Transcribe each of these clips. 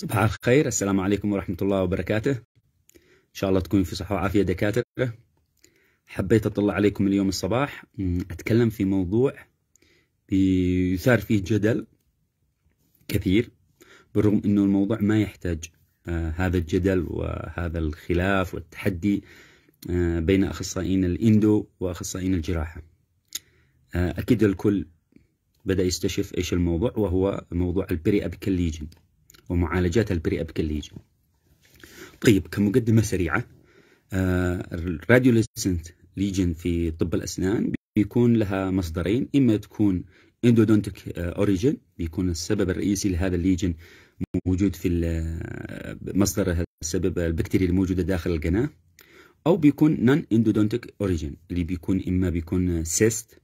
صباح الخير السلام عليكم ورحمة الله وبركاته إن شاء الله تكونوا في صحة وعافية دكاترة حبيت أطلع عليكم اليوم الصباح أتكلم في موضوع يثار فيه جدل كثير بالرغم أنه الموضوع ما يحتاج آه، هذا الجدل وهذا الخلاف والتحدي آه، بين أخصائيين الإندو وأخصائيين الجراحة آه، أكيد الكل بدأ يستشف إيش الموضوع وهو موضوع البري أبيكال ليجن ومعالجات البريئة بكليجة طيب كمقدمة سريعة آه، الراديوليسنت ليجن في طب الأسنان بيكون لها مصدرين إما تكون اندودونتك آه، أوريجين بيكون السبب الرئيسي لهذا الليجن موجود في آه، مصدر السبب البكتيريا الموجودة داخل القناة أو بيكون نون اندودونتك أوريجين اللي بيكون إما بيكون سيست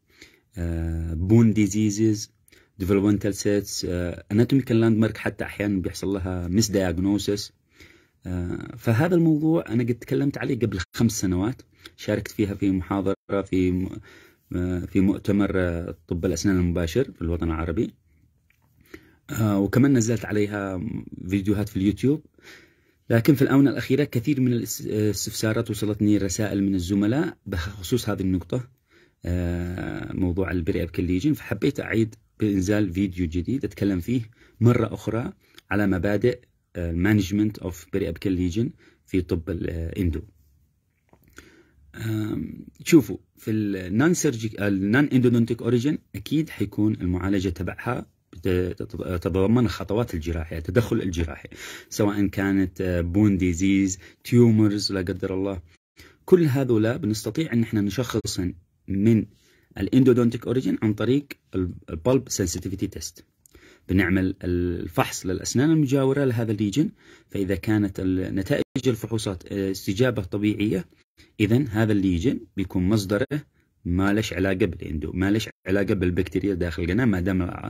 بون ديزيزز developmental sets uh, anatomical landmark حتى احيانا بيحصل لها مس diagnosis uh, فهذا الموضوع انا قد تكلمت عليه قبل خمس سنوات شاركت فيها في محاضره في uh, في مؤتمر طب الاسنان المباشر في الوطن العربي وكمان نزلت عليها فيديوهات في اليوتيوب لكن في الآونة الأخيرة كثير من الاستفسارات وصلتني رسائل من الزملاء بخصوص هذه النقطة موضوع البري ابكال فحبيت أعيد بإنزال فيديو جديد أتكلم فيه مرة أخرى على مبادئ المانجمنت اوف بريابكال ليجن في طب الاندو آه، شوفوا في النون سيرجيك النون اندودونتيك اوريجن اكيد حيكون المعالجه تبعها تتضمن الخطوات الجراحيه التدخل الجراحي سواء كانت بون ديزيز تيومرز لا قدر الله كل هذولا بنستطيع ان احنا نشخص من الاندودونتيك اوريجين عن طريق البلب سنسيتيفيتي تيست بنعمل الفحص للاسنان المجاوره لهذا الريجن فاذا كانت نتائج الفحوصات آه، استجابه طبيعيه اذا هذا الليجن بيكون مصدره ما لش علاقه بالاندو ما لش علاقه بالبكتيريا داخل القناه ما دام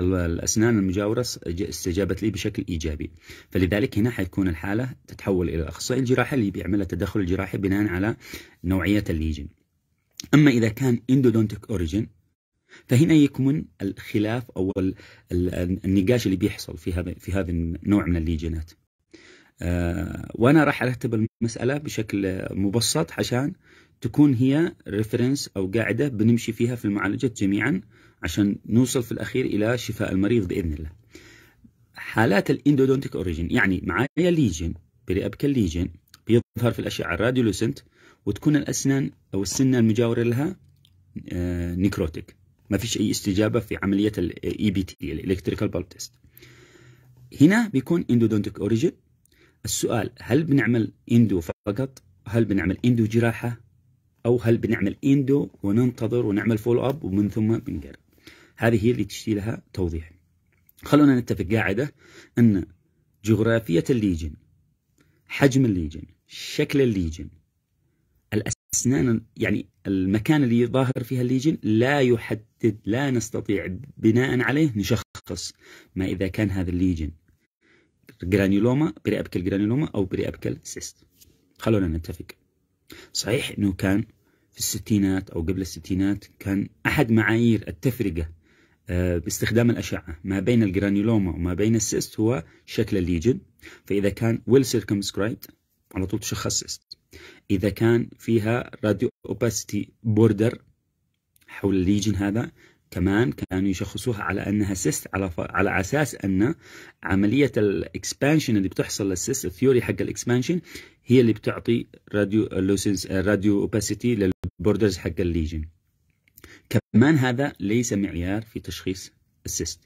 الاسنان المجاوره استجابت لي بشكل ايجابي فلذلك هنا حيكون الحاله تتحول الى الاخصائي الجراحي اللي بيعمل التدخل الجراحي بناء على نوعيه الليجن أما إذا كان اندودونتيك أوريجين فهنا يكمن الخلاف أو النقاش اللي بيحصل في هذا في هذا النوع من الليجينات آه، وأنا راح أرتب المسألة بشكل مبسط عشان تكون هي ريفرنس أو قاعدة بنمشي فيها في المعالجة جميعا عشان نوصل في الأخير إلى شفاء المريض بإذن الله حالات الاندودونتيك اوريجين يعني معايا ليجن بريابكال الليجن بيظهر في الأشعة الراديولوسنت وتكون الأسنان أو السنة المجاورة لها آه، نيكروتيك ما فيش أي استجابة في عملية الاي بي تي الالكتريكال بالب تيست هنا بيكون اندودونتيك اوريجن السؤال هل بنعمل اندو فقط هل بنعمل اندو جراحة أو هل بنعمل اندو وننتظر ونعمل فولو أب ومن ثم بنقر هذه هي اللي تشتي لها توضيح خلونا نتفق قاعدة أن جغرافية الليجن حجم الليجن شكل الليجن الأسنان يعني المكان اللي ظاهر فيها الليجن لا يحدد لا نستطيع بناء عليه نشخص ما إذا كان هذا الليجن جرانيولوما بري أبكل جرانيولوما أو بري أبكل سيست خلونا نتفق صحيح أنه كان في الستينات أو قبل الستينات كان أحد معايير التفرقة آه، باستخدام الأشعة ما بين الجرانيولوما وما بين السيست هو شكل الليجن فإذا كان well circumscribed على طول تشخص إذا كان فيها راديو أوباسيتي بوردر حول الليجن هذا كمان كانوا يشخصوها على انها سيست على ف... على اساس ان عمليه الاكسبانشن اللي بتحصل للسيست الثيوري حق الاكسبانشن هي اللي بتعطي راديو لوسنس راديو اوباسيتي للبوردرز حق الليجن كمان هذا ليس معيار في تشخيص السيست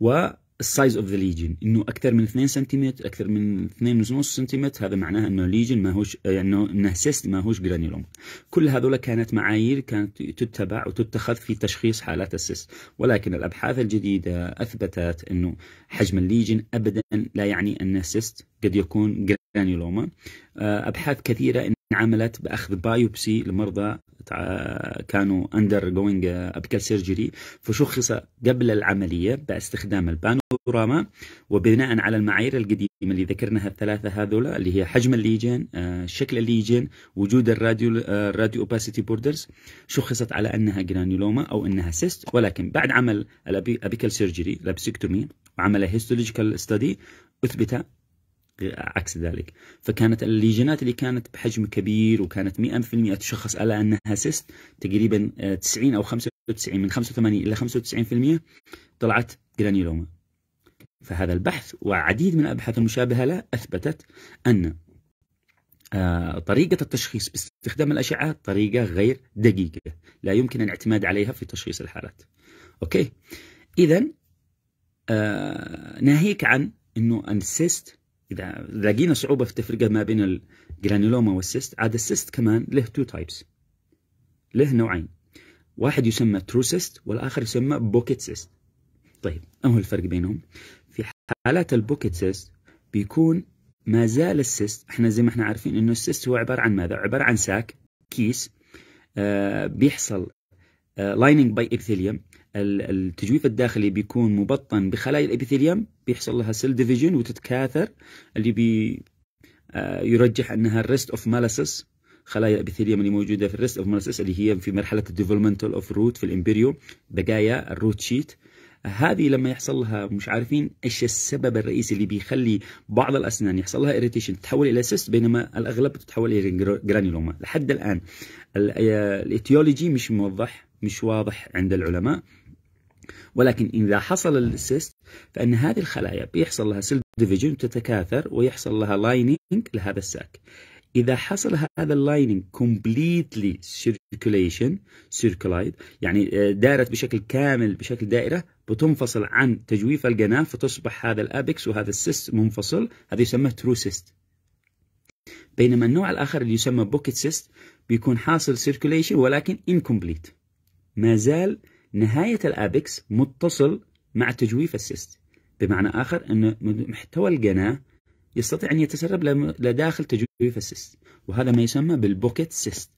و السايز اوف ذا ليجن انه اكثر من 2 سنتيمتر اكثر من 2.5 سنتيمتر هذا معناها انه ليجن ماهوش آه، انه انه سيست ماهوش جرانيلوم كل هذول كانت معايير كانت تتبع وتتخذ في تشخيص حالات السيست ولكن الابحاث الجديده اثبتت انه حجم الليجن ابدا لا يعني ان السيست قد يكون جرانيلوما آه، ابحاث كثيره انعملت باخذ بايوبسي لمرضى كانوا اندر جوينج ابيكال سيرجري فشخص قبل العمليه باستخدام البانو الترامة وبناء على المعايير القديمة اللي ذكرناها الثلاثة هذولا اللي هي حجم الليجين آه، شكل الليجين وجود الراديو الراديو اوباسيتي بوردرز شخصت على انها جرانيولوما او انها سيست ولكن بعد عمل الابيكال سيرجري لابسكتومي وعمل هيستولوجيكال ستدي اثبت عكس ذلك فكانت الليجنات اللي كانت بحجم كبير وكانت 100% تشخص على انها سيست تقريبا 90 او 95 من 85 الى 95% طلعت جرانيولوما فهذا البحث وعديد من الأبحاث المشابهة له أثبتت أن آه، طريقة التشخيص باستخدام الأشعة طريقة غير دقيقة لا يمكن الاعتماد عليها في تشخيص الحالات أوكي إذا آه، ناهيك عن أنه السيست إذا لقينا صعوبة في التفرقة ما بين الجرانيلوما والسيست عاد السيست كمان له تو تايبس له نوعين واحد يسمى ترو سيست والآخر يسمى بوكيت سيست طيب ما هو الفرق بينهم؟ حالات البوكيت سيست بيكون ما زال السيست احنا زي ما احنا عارفين انه السيست هو عباره عن ماذا؟ عباره عن ساك كيس آه، بيحصل لايننج باي ابيثيليوم التجويف الداخلي بيكون مبطن بخلايا الابيثيليوم بيحصل لها سيل ديفيجن وتتكاثر اللي بي آه، يرجح انها الريست اوف مالاسس خلايا الابيثيليوم اللي موجوده في الريست اوف مالاسس اللي هي في مرحله الديفلوبمنتال اوف روت في الامبريو بقايا الروت شيت هذه لما يحصل لها مش عارفين ايش السبب الرئيسي اللي بيخلي بعض الاسنان يحصل لها اريتيشن تتحول الى سيست بينما الاغلب تتحول الى جرانيولوما لحد الان الايتيولوجي مش موضح مش واضح عند العلماء ولكن اذا حصل السيست فان هذه الخلايا بيحصل لها سيل ديفيجن تتكاثر ويحصل لها لايننج لهذا الساك اذا حصل هذا اللايننج كومبليتلي سيركوليشن سيركولايد يعني آه، دارت بشكل كامل بشكل دائره بتنفصل عن تجويف القناه فتصبح هذا الابكس وهذا السيست منفصل هذا يسمى ترو سيست بينما النوع الآخر اللي يسمى بوكيت سيست بيكون حاصل سيركوليشن ولكن انكمبليت ما زال نهاية الأبكس متصل مع تجويف السيست بمعنى آخر أن محتوى القناة يستطيع أن يتسرب لداخل تجويف السيست وهذا ما يسمى بالبوكيت سيست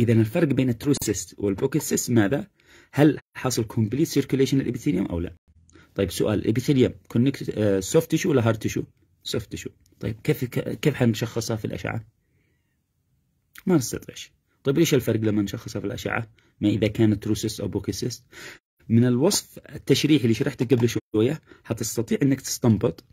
إذا الفرق بين الترو سيست والبوكيت سيست ماذا؟ هل حصل كومبليت سيركيليشن للابيثيليوم او لا طيب سؤال الابيثيليوم كونكت سوفت تيشو ولا هارد تيشو سوفت تيشو طيب كيف كيف حنشخصها في الاشعه ما نستطيعش طيب ايش الفرق لما نشخصها في الاشعه ما اذا كانت روسيس او بوكيسيس من الوصف التشريحي اللي شرحته قبل شويه حتستطيع انك تستنبط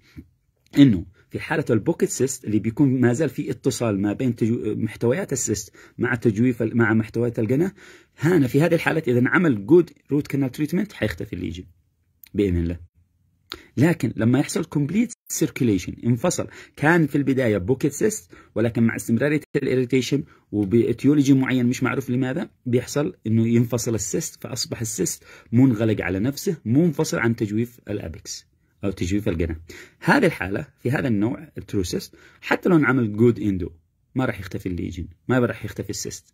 انه في حالة البوكيت سيست اللي بيكون ما زال في اتصال ما بين تجو... محتويات السيست مع تجويف مع محتويات القناة هنا في هذه الحالات إذا عمل جود روت كانال تريتمنت حيختفي الليجن بإذن الله لكن لما يحصل كومبليت سيركيليشن انفصل كان في البداية بوكيت سيست ولكن مع استمرارية الإريتيشن وبإتيولوجي معين مش معروف لماذا بيحصل إنه ينفصل السيست فأصبح السيست منغلق على نفسه منفصل عن تجويف الأبكس أو تجويف القنا هذه الحالة في هذا النوع التروسيست حتى لو انعمل جود اندو ما راح يختفي الليجن ما راح يختفي السيست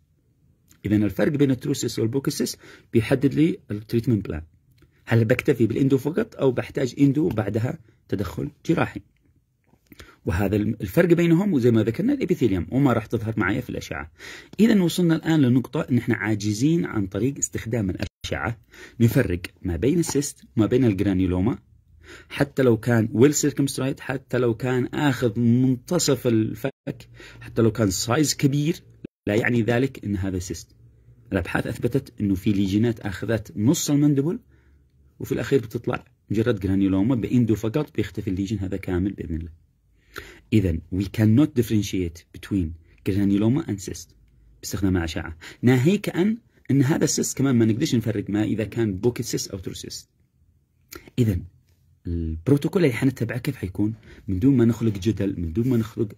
إذا الفرق بين التروسيست والبوكسيس بيحدد لي التريتمنت بلان هل بكتفي بالاندو فقط أو بحتاج اندو بعدها تدخل جراحي وهذا الفرق بينهم وزي ما ذكرنا الابيثيليوم وما راح تظهر معي في الاشعه. اذا وصلنا الان لنقطه ان احنا عاجزين عن طريق استخدام الاشعه نفرق ما بين السيست وما بين الجرانيولوما حتى لو كان ويل سيركمسترايد حتى لو كان اخذ منتصف الفك حتى لو كان سايز كبير لا يعني ذلك ان هذا سيست الابحاث اثبتت انه في ليجينات اخذت نص المندبل وفي الاخير بتطلع مجرد جرانيولوما بإندو فقط بيختفي الليجن هذا كامل باذن الله اذا وي كان نوت ديفرنشيت بتوين جرانيولوما اند سيست باستخدام اشعه ناهيك عن ان هذا السيست كمان ما نقدرش نفرق ما اذا كان بوكيت سيست او سيست اذا البروتوكول اللي حنتبعه كيف حيكون من دون ما نخلق جدل من دون ما نخلق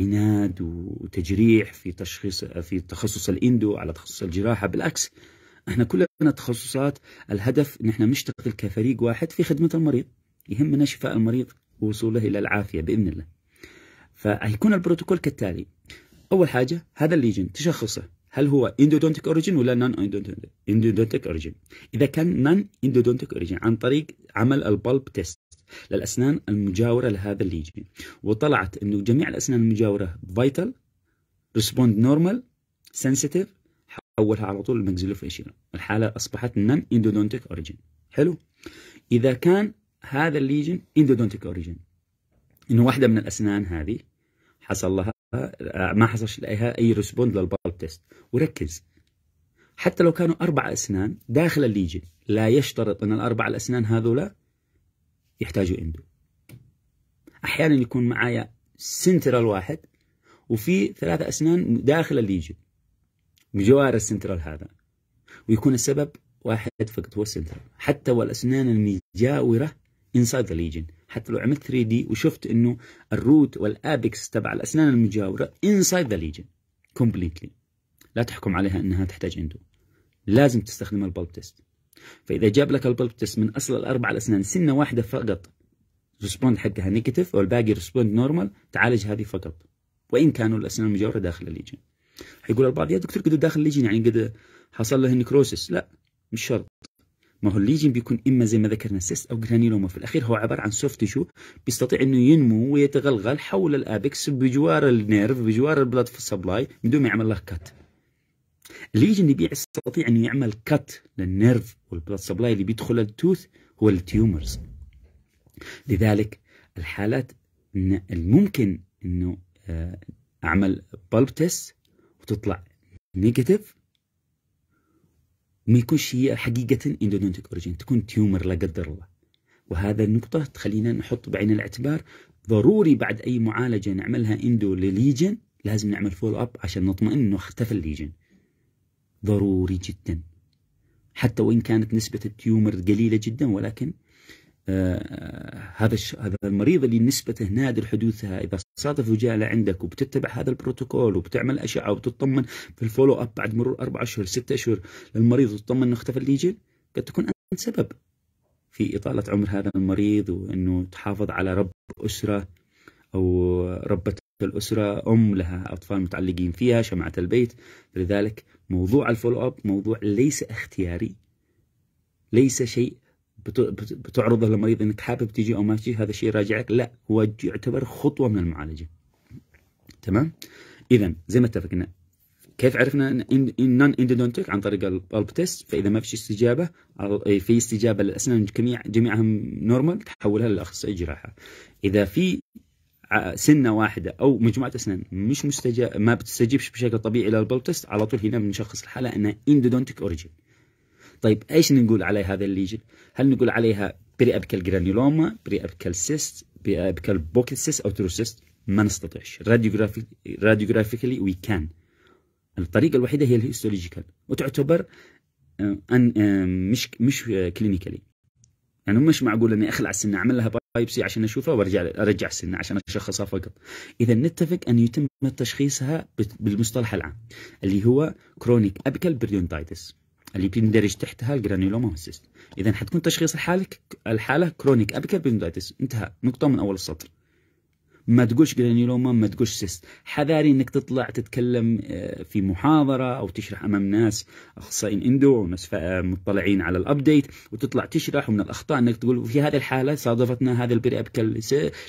عناد آه، وتجريح في تشخيص في تخصص الاندو على تخصص الجراحه بالعكس احنا كلنا تخصصات الهدف ان احنا نشتغل كفريق واحد في خدمه المريض يهمنا شفاء المريض ووصوله الى العافيه باذن الله فهيكون البروتوكول كالتالي اول حاجه هذا الليجن تشخصه هل هو اندودونتيك اوريجين ولا نون اندودونتيك اوريجين اذا كان نون اندودونتيك اوريجين عن طريق عمل البلب تيست للاسنان المجاوره لهذا الليجن وطلعت انه جميع الاسنان المجاوره فايتال ريسبوند نورمال سنسيتيف حولها على طول الماكسيلوفيشيال الحاله اصبحت نون اندودونتيك اوريجين حلو اذا كان هذا الليجن اندودونتيك اوريجين انه واحده من الاسنان هذه حصل لها ما حصلش لها اي ريسبوند للبالب تيست وركز حتى لو كانوا اربع اسنان داخل الليجن لا يشترط ان الاربع الاسنان هذولا يحتاجوا اندو احيانا يكون معايا سنترال واحد وفي ثلاثة اسنان داخل الليجن بجوار السنترال هذا ويكون السبب واحد فقط هو السنترال حتى والاسنان المجاوره انسايد ذا ليجن حتى لو عملت 3 دي وشفت انه الروت والابكس تبع الاسنان المجاوره انسايد ذا ليجن كومبليتلي لا تحكم عليها انها تحتاج اندو لازم تستخدم البلب تيست فاذا جاب لك البلب تيست من اصل الاربع الاسنان سنه واحده فقط ريسبوند حقها نيجاتيف والباقي ريسبوند نورمال تعالج هذه فقط وان كانوا الاسنان المجاوره داخل الليجن حيقول البعض يا دكتور قد داخل الليجن يعني قد حصل له نكروسس لا مش شرط ما هو الليجن بيكون اما زي ما ذكرنا سيست او جرانيلوما في الاخير هو عباره عن سوفت تشو بيستطيع انه ينمو ويتغلغل حول الابكس بجوار النيرف بجوار البلاد في السبلاي من دون ما يعمل له كات الليجن اللي بيستطيع انه يعمل كات للنيرف والبلاد سبلاي اللي بيدخل التوث هو التيومرز لذلك الحالات الممكن انه آه، اعمل بالب تيست وتطلع نيجاتيف ما يكونش هي حقيقة اندودونتيك اوريجين تكون تيومر لا قدر الله وهذا النقطة تخلينا نحط بعين الاعتبار ضروري بعد أي معالجة نعملها اندو لليجن لازم نعمل فول اب عشان نطمئن انه اختفى الليجن ضروري جدا حتى وإن كانت نسبة التيومر قليلة جدا ولكن آه، هذا هذا المريض اللي نسبته نادر حدوثها اذا صادف وجاله عندك وبتتبع هذا البروتوكول وبتعمل اشعه وبتطمن في الفولو اب بعد مرور اربع اشهر ست اشهر للمريض وتطمن انه اختفى الليجن قد تكون انت سبب في اطاله عمر هذا المريض وانه تحافظ على رب اسره او ربه الاسره ام لها اطفال متعلقين فيها شمعه البيت لذلك موضوع الفولو اب موضوع ليس اختياري ليس شيء بتعرضه للمريض انك حابب تجي او ما تجي هذا الشيء يراجعك لا هو يعتبر خطوه من المعالجه تمام اذا زي ما اتفقنا كيف عرفنا ان نون اندودونتيك عن طريق البالب تيست فاذا ما فيش استجابه إيه، في استجابه للاسنان جميع جميعها نورمال تحولها للاخصائي جراحه اذا في سنه واحده او مجموعه اسنان مش مستجاب ما بتستجيبش بشكل طبيعي للبلب تيست على طول هنا بنشخص الحاله انها اندودونتيك اوريجين طيب ايش نقول على هذا الليجن؟ هل نقول عليها بري ابكال جرانيولوما، بري ابكال سيست، بري ابكال بوكيت سيست او تروسيست؟ ما نستطيعش راديوغرافيك راديوغرافيكلي وي كان الطريقه الوحيده هي الهيستولوجيكال وتعتبر آه، ان آه، مش مش كلينيكالي يعني مش معقول اني اخلع السنه اعمل لها بايبسي عشان اشوفها وارجع ارجع السنه عشان اشخصها فقط اذا نتفق ان يتم تشخيصها بالمصطلح العام اللي هو كرونيك ابيكال بريونتايتس اللي بيندرج تحتها الجرانيولوما والسيست اذا حتكون تشخيص الحالك الحاله كرونيك ابيكال بندايتس انتهى نقطه من اول السطر ما تقولش جرانيولوما ما تقولش سيست حذاري انك تطلع تتكلم آه، في محاضره او تشرح امام ناس اخصائيين اندو وناس آه، مطلعين على الابديت وتطلع تشرح ومن الاخطاء انك تقول في هذه الحاله صادفتنا هذا البري ابيكال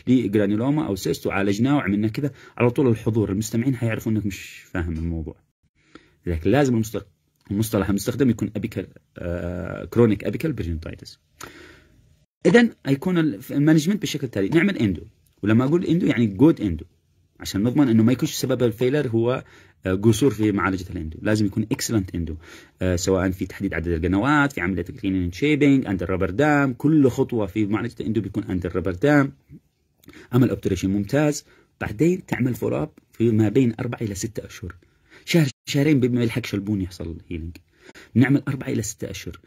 لجرانيولوما او سيست وعالجناه وعملنا كذا على طول الحضور المستمعين حيعرفوا انك مش فاهم الموضوع لكن لازم المستقبل المصطلح المستخدم يكون ابيكال كرونيك ابيكال برينتايتس اذا هيكون المانجمنت بالشكل التالي نعمل اندو ولما اقول اندو يعني جود اندو عشان نضمن انه ما يكونش سبب الفيلر هو آه، قصور في معالجه الاندو لازم يكون اكسلنت اندو آه، سواء في تحديد عدد القنوات في عمليه الكلينين اند شيبنج اندر رابر دام كل خطوه في معالجه الاندو بيكون اندر رابر دام عمل اوبتريشن ممتاز بعدين تعمل فولاب في ما بين اربع الى ستة اشهر شهر شهرين ما يلحقش البون يحصل هيلينج بنعمل أربعة إلى ستة أشهر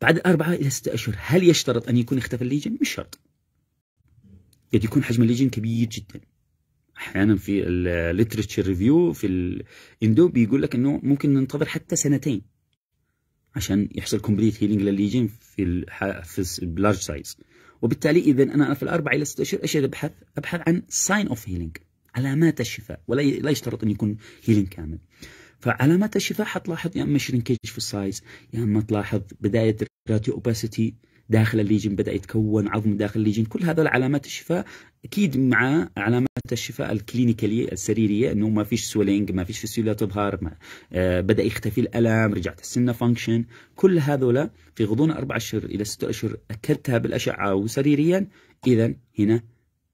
بعد أربعة إلى ستة أشهر هل يشترط أن يكون اختفى الليجن؟ مش شرط قد يكون حجم الليجن كبير جدا احيانا في الليترشر ريفيو في الاندو بيقول لك انه ممكن ننتظر حتى سنتين عشان يحصل كومبليت هيلينج للليجن في في اللارج سايز وبالتالي اذا انا في الاربع الى ست اشهر ايش ابحث ابحث عن ساين اوف هيلينج علامات الشفاء ولا لا يشترط أن يكون هيلينج كامل فعلامات الشفاء حتلاحظ يا اما شرينكيج في السايز يا اما تلاحظ بدايه الراديو اوباسيتي داخل الليجن بدا يتكون عظم داخل الليجن كل هذا علامات الشفاء اكيد مع علامات الشفاء الكلينيكاليه السريريه انه ما فيش سويلينج ما فيش فيسيولا تظهر ما آه، بدا يختفي الالم رجعت السنه فانكشن كل هذولا في غضون اربع اشهر الى ست اشهر اكدتها بالاشعه وسريريا اذا هنا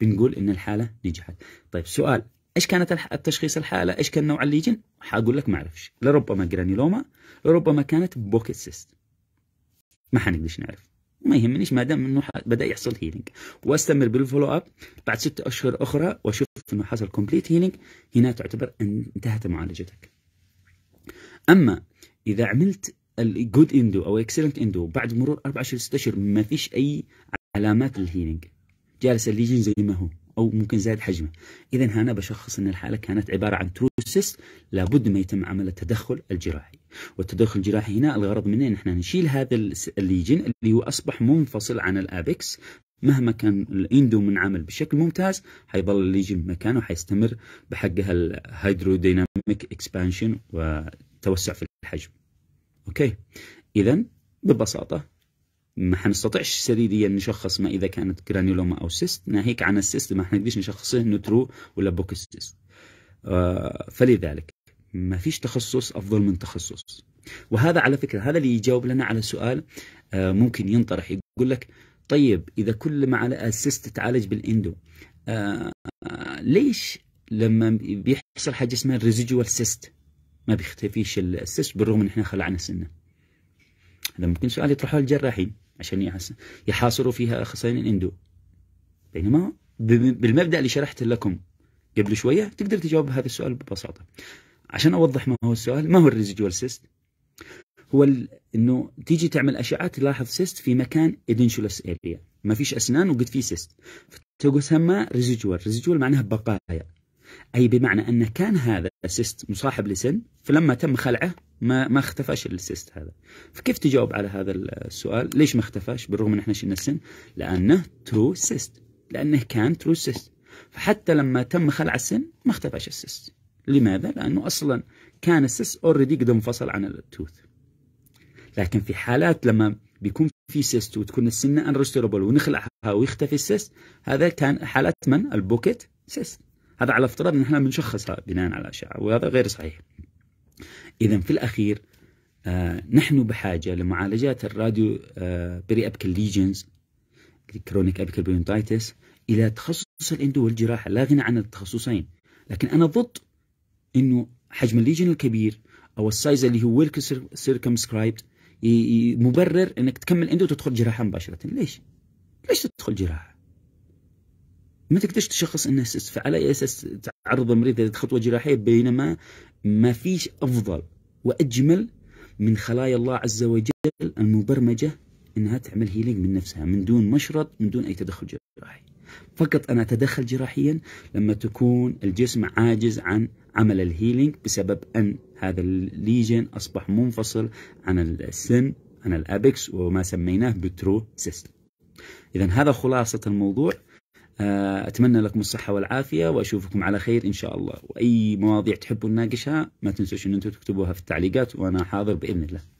بنقول ان الحاله نجحت طيب سؤال ايش كانت التشخيص الحاله ايش كان نوع الليجن حاقول لك ما اعرفش لربما جرانيلوما لربما كانت بوكيت سيست ما حنقدرش نعرف ما يهمنيش ما دام انه بدا يحصل هيلينج واستمر بالفولو اب بعد ست اشهر اخرى واشوف انه حصل كومبليت هيلينج هنا تعتبر ان انتهت معالجتك اما اذا عملت الجود اندو او اكسلنت اندو بعد مرور اربع اشهر ست اشهر ما فيش اي علامات للهيلينج جالس الليجين زي ما هو او ممكن زاد حجمه اذا هنا بشخص ان الحاله كانت عباره عن تروسس لابد ما يتم عمل التدخل الجراحي والتدخل الجراحي هنا الغرض منه ان احنا نشيل هذا الليجين اللي هو اصبح منفصل عن الابكس مهما كان الاندو منعمل بشكل ممتاز حيظل الليجن مكانه حيستمر بحقها الهيدروديناميك اكسبانشن وتوسع في الحجم اوكي اذا ببساطه ما حنستطيعش سريريا نشخص ما اذا كانت جرانيولوما او سيست ناهيك عن السيست ما حنقدرش نشخصه انه ترو ولا بوك سيست آه، فلذلك ما فيش تخصص افضل من تخصص وهذا على فكره هذا اللي يجاوب لنا على سؤال آه، ممكن ينطرح يقول لك طيب اذا كل ما على السيست تعالج بالاندو آه، ليش لما بيحصل حاجه اسمها الريزيجوال سيست ما بيختفيش السيست بالرغم ان احنا خلعنا سنه هذا ممكن سؤال يطرحوه الجراحين عشان يحاصروا فيها أخصائيين الإندو بينما بالمبدأ اللي شرحته لكم قبل شوية تقدر تجاوب هذا السؤال ببساطة عشان أوضح ما هو السؤال ما هو الريزيجوال سيست هو انه تيجي تعمل اشعه تلاحظ سيست في مكان ادنشولس اريا ما فيش اسنان وقد في سيست فتقول سمى ريزيجوال ريزيجوال معناها بقايا أي بمعنى أنه كان هذا السيست مصاحب لسن فلما تم خلعه ما ما اختفاش السيست هذا فكيف تجاوب على هذا السؤال ليش ما اختفاش بالرغم ان احنا شلنا السن لانه ترو سيست لانه كان ترو سيست فحتى لما تم خلع السن ما اختفاش السيست لماذا لانه اصلا كان السيست اوريدي قد انفصل عن التوث لكن في حالات لما بيكون في سيست وتكون السنه انريستوربل ونخلعها ويختفي السيست هذا كان حالات من البوكيت سيست هذا على افتراض ان احنا بنشخصها بناء على الاشعه وهذا غير صحيح. اذا في الاخير آه نحن بحاجه لمعالجات الراديو آه بري ابكل ليجنز كرونيك ابكل بريونتايتس الى تخصص الاندو والجراحه لا غنى عن التخصصين لكن انا ضد انه حجم الليجن الكبير او السايز اللي هو ويلك سيركمسكرايبد مبرر انك تكمل اندو وتدخل جراحه مباشره ليش؟ ليش تدخل جراحه؟ ما تقدرش تشخص انه سيست فعلى اي اساس تعرض المريض لخطوه جراحيه بينما ما فيش افضل واجمل من خلايا الله عز وجل المبرمجه انها تعمل هيلينج من نفسها من دون مشرط من دون اي تدخل جراحي فقط انا اتدخل جراحيا لما تكون الجسم عاجز عن عمل الهيلينج بسبب ان هذا الليجن اصبح منفصل عن السن عن الابكس وما سميناه بترو سيستم اذا هذا خلاصه الموضوع آه، أتمنى لكم الصحة والعافية وأشوفكم على خير إن شاء الله وأي مواضيع تحبوا نناقشها ما تنسوش أن أنتم تكتبوها في التعليقات وأنا حاضر بإذن الله